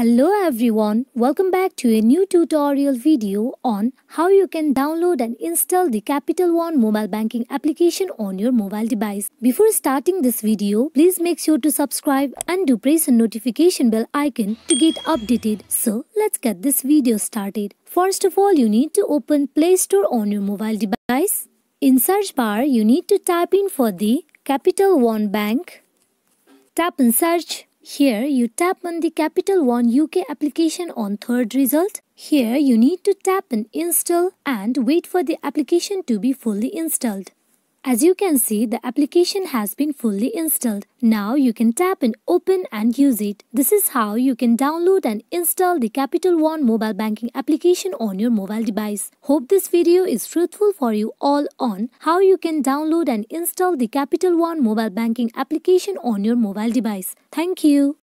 Hello everyone, welcome back to a new tutorial video on how you can download and install the Capital One mobile banking application on your mobile device. Before starting this video, please make sure to subscribe and do press the notification bell icon to get updated. So let's get this video started. First of all, you need to open Play Store on your mobile device. In search bar, you need to type in for the Capital One Bank. Tap in search here you tap on the Capital One UK application on third result. Here you need to tap on install and wait for the application to be fully installed. As you can see, the application has been fully installed. Now you can tap in open and use it. This is how you can download and install the Capital One mobile banking application on your mobile device. Hope this video is fruitful for you all on how you can download and install the Capital One mobile banking application on your mobile device. Thank you.